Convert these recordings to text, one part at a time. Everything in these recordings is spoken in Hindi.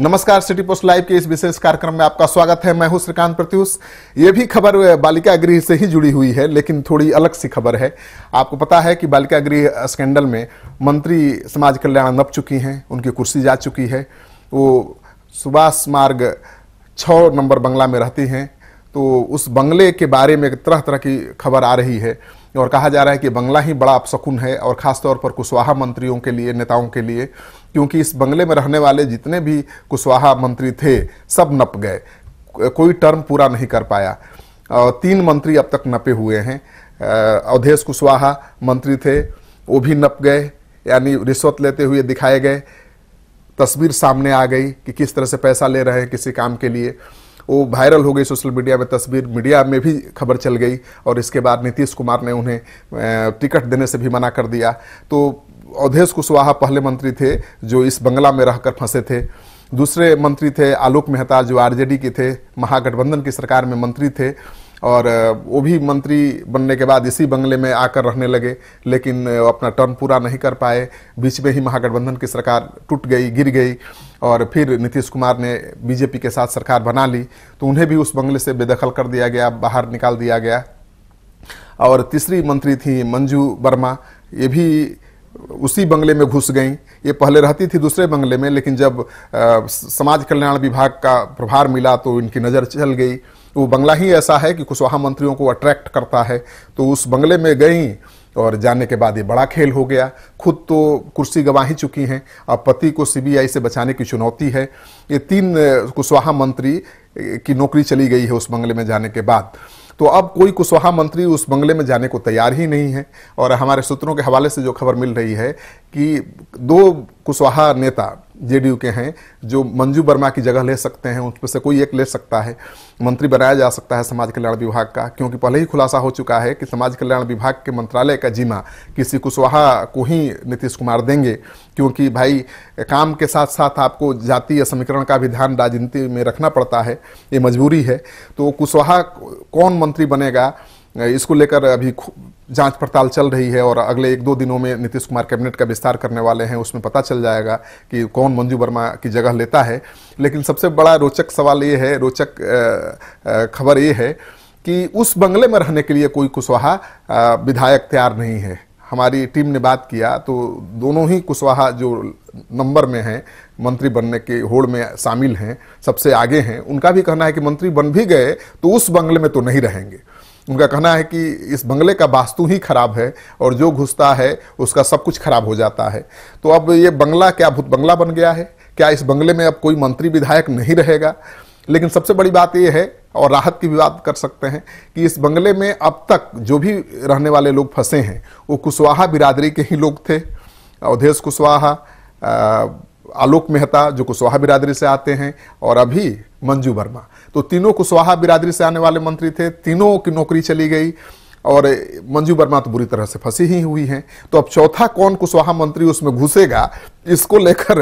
नमस्कार सिटी पोस्ट लाइव के इस विशेष कार्यक्रम में आपका स्वागत है मैं हूं श्रीकांत प्रत्युष ये भी खबर बालिका गृह से ही जुड़ी हुई है लेकिन थोड़ी अलग सी खबर है आपको पता है कि बालिका गृह स्कैंडल में मंत्री समाज कल्याण नप चुकी हैं उनकी कुर्सी जा चुकी है वो सुभाष मार्ग छ नंबर बंगला में रहती हैं तो उस बंगले के बारे में तरह तरह की खबर आ रही है और कहा जा रहा है कि बंगला ही बड़ा अपशकुन है और ख़ासतौर पर कुशवाहा मंत्रियों के लिए नेताओं के लिए क्योंकि इस बंगले में रहने वाले जितने भी कुशवाहा मंत्री थे सब नप गए कोई टर्म पूरा नहीं कर पाया और तीन मंत्री अब तक नपे हुए हैं अवधेश कुशवाहा मंत्री थे वो भी नप गए यानी रिश्वत लेते हुए दिखाए गए तस्वीर सामने आ गई कि किस तरह से पैसा ले रहे हैं किसी काम के लिए वो वायरल हो गई सोशल मीडिया में तस्वीर मीडिया में भी खबर चल गई और इसके बाद नीतीश कुमार ने उन्हें टिकट देने से भी मना कर दिया तो अवधेश कुशवाहा पहले मंत्री थे जो इस बंगला में रहकर फंसे थे दूसरे मंत्री थे आलोक मेहता जो आरजेडी के थे महागठबंधन की सरकार में मंत्री थे और वो भी मंत्री बनने के बाद इसी बंगले में आकर रहने लगे लेकिन अपना टर्न पूरा नहीं कर पाए बीच में ही महागठबंधन की सरकार टूट गई गिर गई और फिर नीतीश कुमार ने बीजेपी के साथ सरकार बना ली तो उन्हें भी उस बंगले से बेदखल कर दिया गया बाहर निकाल दिया गया और तीसरी मंत्री थी मंजू वर्मा ये भी उसी बंगले में घुस गई ये पहले रहती थी दूसरे बंगले में लेकिन जब आ, समाज कल्याण विभाग का प्रभार मिला तो इनकी नज़र चल गई वो बंगला ही ऐसा है कि कुशवाहा मंत्रियों को अट्रैक्ट करता है तो उस बंगले में गई और जाने के बाद ये बड़ा खेल हो गया खुद तो कुर्सी गंवा ही चुकी हैं अब पति को सीबीआई से बचाने की चुनौती है ये तीन कुशवाहा मंत्री की नौकरी चली गई है उस बंगले में जाने के बाद तो अब कोई कुशवाहा मंत्री उस बंगले में जाने को तैयार ही नहीं है और हमारे सूत्रों के हवाले से जो खबर मिल रही है कि दो कुशवाहा नेता जेडीयू के हैं जो मंजू वर्मा की जगह ले सकते हैं उनमें से कोई एक ले सकता है मंत्री बनाया जा सकता है समाज कल्याण विभाग का क्योंकि पहले ही खुलासा हो चुका है कि समाज कल्याण विभाग के मंत्रालय का जिम्मा किसी कुशवाहा को ही नीतीश कुमार देंगे क्योंकि भाई काम के साथ साथ आपको जातीय समीकरण का भी ध्यान राजनीति में रखना पड़ता है ये मजबूरी है तो कुशवाहा कौन मंत्री बनेगा इसको लेकर अभी जांच पड़ताल चल रही है और अगले एक दो दिनों में नीतीश कुमार कैबिनेट का विस्तार करने वाले हैं उसमें पता चल जाएगा कि कौन मंजू वर्मा की जगह लेता है लेकिन सबसे बड़ा रोचक सवाल ये है रोचक खबर ये है कि उस बंगले में रहने के लिए कोई कुशवाहा विधायक तैयार नहीं है हमारी टीम ने बात किया तो दोनों ही कुशवाहा जो नंबर में हैं मंत्री बनने के होड़ में शामिल हैं सबसे आगे हैं उनका भी कहना है कि मंत्री बन भी गए तो उस बंगले में तो नहीं रहेंगे उनका कहना है कि इस बंगले का वास्तु ही खराब है और जो घुसता है उसका सब कुछ खराब हो जाता है तो अब ये बंगला क्या भूत बंगला बन गया है क्या इस बंगले में अब कोई मंत्री विधायक नहीं रहेगा लेकिन सबसे बड़ी बात यह है और राहत की भी बात कर सकते हैं कि इस बंगले में अब तक जो भी रहने वाले लोग फंसे हैं वो कुशवाहा बिरादरी के ही लोग थे अवधेश कुशवाहा आलोक मेहता जो कुशवाहा बिरादरी से आते हैं और अभी मंजू वर्मा तो तीनों कुशवाहा बिरादरी से आने वाले मंत्री थे तीनों की नौकरी चली गई और मंजू वर्मा तो बुरी तरह से फंसी ही हुई हैं तो अब चौथा कौन कुशवाहा मंत्री उसमें घुसेगा इसको लेकर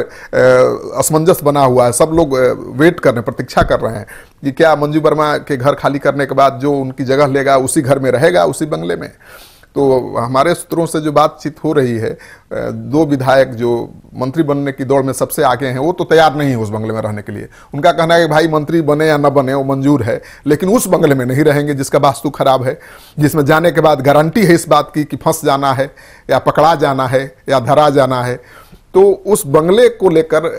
असमंजस बना हुआ है सब लोग वेट कर रहे हैं प्रतीक्षा कर रहे हैं कि क्या मंजू वर्मा के घर खाली करने के बाद जो उनकी जगह लेगा उसी घर में रहेगा उसी बंगले में तो हमारे सूत्रों से जो बातचीत हो रही है दो विधायक जो मंत्री बनने की दौड़ में सबसे आगे हैं वो तो तैयार नहीं है उस बंगले में रहने के लिए उनका कहना है कि भाई मंत्री बने या न बने वो मंजूर है लेकिन उस बंगले में नहीं रहेंगे जिसका वास्तु खराब है जिसमें जाने के बाद गारंटी है इस बात की कि फंस जाना है या पकड़ा जाना है या धरा जाना है तो उस बंगले को लेकर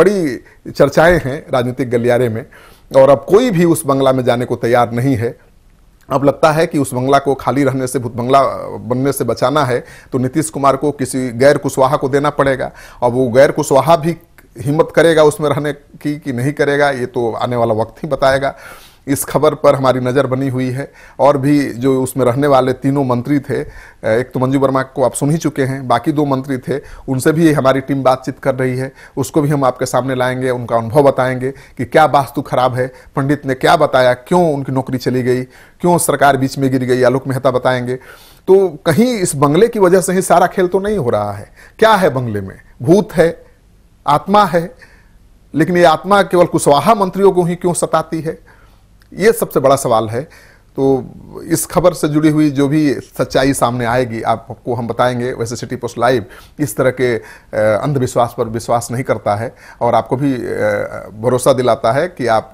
बड़ी चर्चाएं हैं राजनीतिक गलियारे में और अब कोई भी उस बंगला में जाने को तैयार नहीं है अब लगता है कि उस बंगला को खाली रहने से भूत बंगला बनने से बचाना है तो नीतीश कुमार को किसी गैर कुशवाहा को देना पड़ेगा और वो गैर कुशवाहा भी हिम्मत करेगा उसमें रहने की कि नहीं करेगा ये तो आने वाला वक्त ही बताएगा इस खबर पर हमारी नज़र बनी हुई है और भी जो उसमें रहने वाले तीनों मंत्री थे एक तो मंजू वर्मा को आप सुन ही चुके हैं बाकी दो मंत्री थे उनसे भी हमारी टीम बातचीत कर रही है उसको भी हम आपके सामने लाएंगे उनका अनुभव बताएंगे कि क्या वास्तु खराब है पंडित ने क्या बताया क्यों उनकी नौकरी चली गई क्यों सरकार बीच में गिर गई आलोक मेहता बताएंगे तो कहीं इस बंगले की वजह से ही सारा खेल तो नहीं हो रहा है क्या है बंगले में भूत है आत्मा है लेकिन ये आत्मा केवल कुशवाहा मंत्रियों को ही क्यों सताती है ये सबसे बड़ा सवाल है तो इस खबर से जुड़ी हुई जो भी सच्चाई सामने आएगी आपको हम बताएंगे वैसे सिटी पोस्ट लाइव इस तरह के अंधविश्वास पर विश्वास नहीं करता है और आपको भी भरोसा दिलाता है कि आप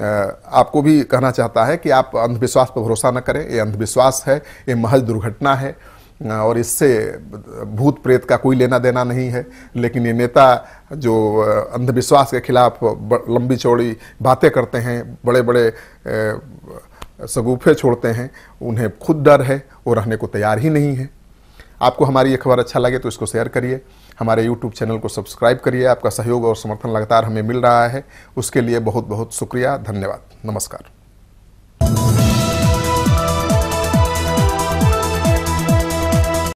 आपको भी कहना चाहता है कि आप अंधविश्वास पर भरोसा न करें ये अंधविश्वास है ये महज दुर्घटना है हाँ, और इससे भूत प्रेत का कोई लेना देना नहीं है लेकिन ये नेता जो अंधविश्वास के खिलाफ लंबी चौड़ी बातें करते हैं बड़े बड़े सगूफे छोड़ते हैं उन्हें खुद डर है वो रहने को तैयार ही नहीं है आपको हमारी ये खबर अच्छा लगे तो इसको शेयर करिए हमारे यूट्यूब चैनल को सब्सक्राइब करिए आपका सहयोग और समर्थन लगातार हमें मिल रहा है उसके लिए बहुत बहुत शुक्रिया धन्यवाद नमस्कार